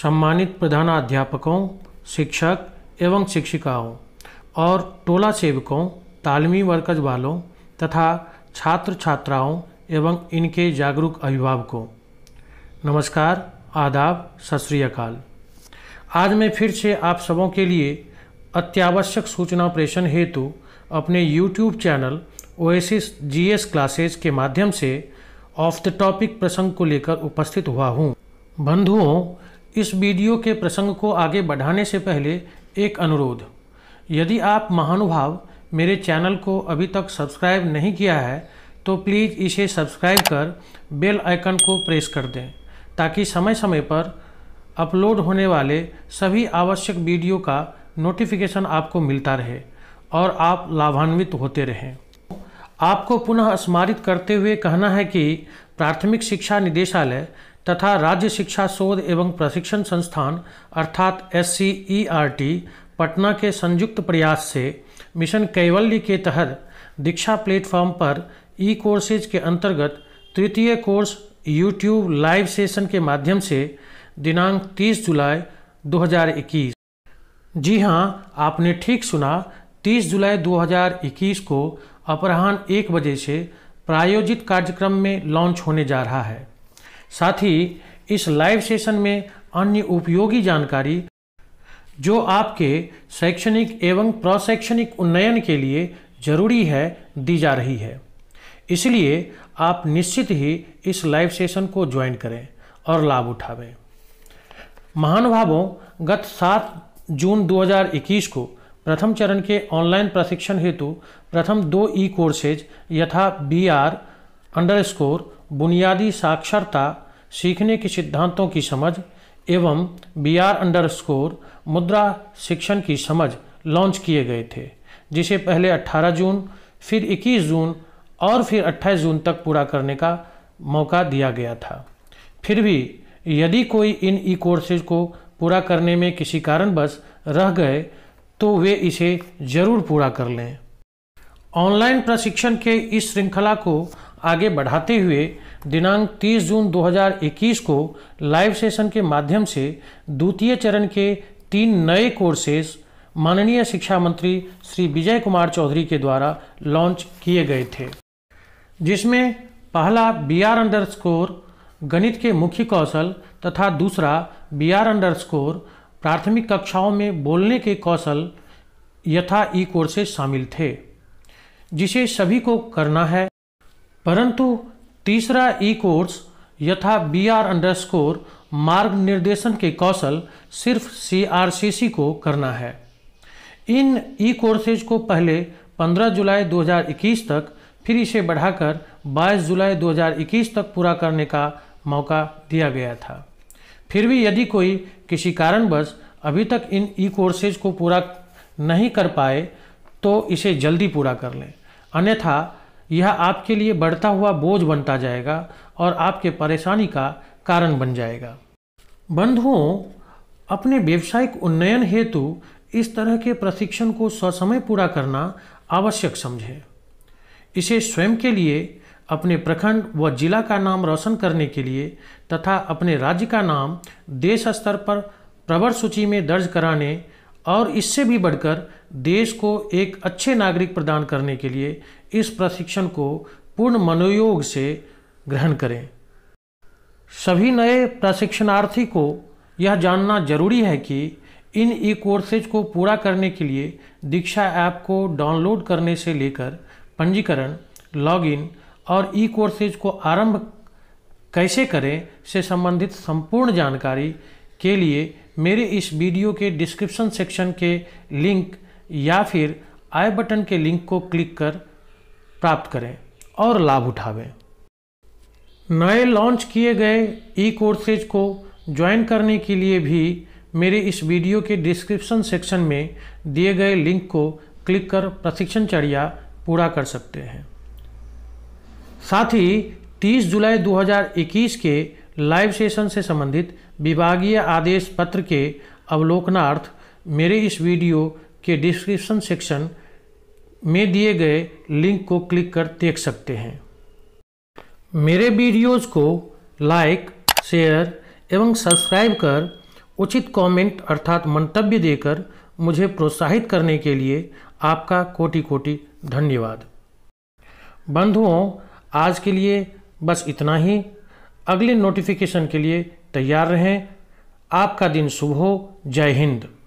सम्मानित प्रधानाध्यापकों शिक्षक एवं शिक्षिकाओं और टोला सेवकों तालमी वर्कज वालों तथा छात्र छात्राओं एवं इनके जागरूक अभिभावकों नमस्कार आदाब सत श्रीकाल आज मैं फिर से आप सबों के लिए अत्यावश्यक सूचना प्रेषण हेतु अपने YouTube channel Oasis S classes के माध्यम से ऑफ द टॉपिक प्रसंग को लेकर उपस्थित हुआ हूँ बंधुओं इस वीडियो के प्रसंग को आगे बढ़ाने से पहले एक अनुरोध यदि आप महानुभाव मेरे चैनल को अभी तक सब्सक्राइब नहीं किया है तो प्लीज़ इसे सब्सक्राइब कर बेल आइकन को प्रेस कर दें ताकि समय समय पर अपलोड होने वाले सभी आवश्यक वीडियो का नोटिफिकेशन आपको मिलता रहे और आप लाभान्वित होते रहें आपको पुनः स्मारित करते हुए कहना है कि प्राथमिक शिक्षा निदेशालय तथा राज्य शिक्षा शोध एवं प्रशिक्षण संस्थान अर्थात एस e पटना के संयुक्त प्रयास से मिशन कैवल्य के तहत दीक्षा प्लेटफॉर्म पर ई कोर्सेज के अंतर्गत तृतीय कोर्स यूट्यूब लाइव सेशन के माध्यम से दिनांक 30 जुलाई 2021 जी हाँ आपने ठीक सुना 30 जुलाई 2021 को अपराह्न एक बजे से प्रायोजित कार्यक्रम में लॉन्च होने जा रहा है साथ ही इस लाइव सेशन में अन्य उपयोगी जानकारी जो आपके शैक्षणिक एवं प्रशैक्षणिक उन्नयन के लिए जरूरी है दी जा रही है इसलिए आप निश्चित ही इस लाइव सेशन को ज्वाइन करें और लाभ उठावें महानुभावों गत 7 जून 2021 को प्रथम चरण के ऑनलाइन प्रशिक्षण हेतु प्रथम दो ई कोर्सेज यथा बी आर अंडर स्कोर बुनियादी साक्षरता सीखने के सिद्धांतों की समझ एवं बी आर अंडर स्कोर मुद्रा शिक्षण की समझ लॉन्च किए गए थे जिसे पहले 18 जून फिर 21 जून और फिर 28 जून तक पूरा करने का मौका दिया गया था फिर भी यदि कोई इन ई कोर्सेज को पूरा करने में किसी कारणवश रह गए तो वे इसे ज़रूर पूरा कर लें ऑनलाइन प्रशिक्षण के इस श्रृंखला को आगे बढ़ाते हुए दिनांक 30 जून 2021 को लाइव सेशन के माध्यम से द्वितीय चरण के तीन नए कोर्सेस माननीय शिक्षा मंत्री श्री विजय कुमार चौधरी के द्वारा लॉन्च किए गए थे जिसमें पहला बी आर अंडर स्कोर गणित के मुख्य कौशल तथा दूसरा बी आर अंडर स्कोर प्राथमिक कक्षाओं में बोलने के कौशल यथा ई कोर्सेज शामिल थे जिसे सभी को करना है परंतु तीसरा ई कोर्स यथा बी आर अंडरस्कोर मार्ग निर्देशन के कौशल सिर्फ सी को करना है इन ई कोर्सेज को पहले 15 जुलाई 2021 तक फिर इसे बढ़ाकर 22 जुलाई 2021 तक पूरा करने का मौका दिया गया था फिर भी यदि कोई किसी कारणवश अभी तक इन ई कोर्सेज को पूरा नहीं कर पाए तो इसे जल्दी पूरा कर लें अन्यथा यह आपके लिए बढ़ता हुआ बोझ बनता जाएगा और आपके परेशानी का कारण बन जाएगा बंधुओं अपने व्यवसायिक उन्नयन हेतु इस तरह के प्रशिक्षण को ससमय पूरा करना आवश्यक समझें इसे स्वयं के लिए अपने प्रखंड व जिला का नाम रोशन करने के लिए तथा अपने राज्य का नाम देश स्तर पर प्रवर सूची में दर्ज कराने और इससे भी बढ़कर देश को एक अच्छे नागरिक प्रदान करने के लिए इस प्रशिक्षण को पूर्ण मनोयोग से ग्रहण करें सभी नए प्रशिक्षणार्थी को यह जानना जरूरी है कि इन ई कोर्सेज को पूरा करने के लिए दीक्षा ऐप को डाउनलोड करने से लेकर पंजीकरण लॉगिन और ई कोर्सेज को आरंभ कैसे करें से संबंधित संपूर्ण जानकारी के लिए मेरे इस वीडियो के डिस्क्रिप्शन सेक्शन के लिंक या फिर आई बटन के लिंक को क्लिक कर प्राप्त करें और लाभ उठावें नए लॉन्च किए गए ई कोर्सेज को ज्वाइन करने के लिए भी मेरे इस वीडियो के डिस्क्रिप्शन सेक्शन में दिए गए लिंक को क्लिक कर प्रशिक्षण चर्या पूरा कर सकते हैं साथ ही 30 जुलाई 2021 के लाइव सेशन से संबंधित विभागीय आदेश पत्र के अवलोकनार्थ मेरे इस वीडियो के डिस्क्रिप्शन सेक्शन में दिए गए लिंक को क्लिक कर देख सकते हैं मेरे वीडियोस को लाइक शेयर एवं सब्सक्राइब कर उचित कमेंट अर्थात मंतव्य देकर मुझे प्रोत्साहित करने के लिए आपका कोटि कोटि धन्यवाद बंधुओं आज के लिए बस इतना ही अगले नोटिफिकेशन के लिए तैयार रहें आपका दिन शुभ हो जय हिंद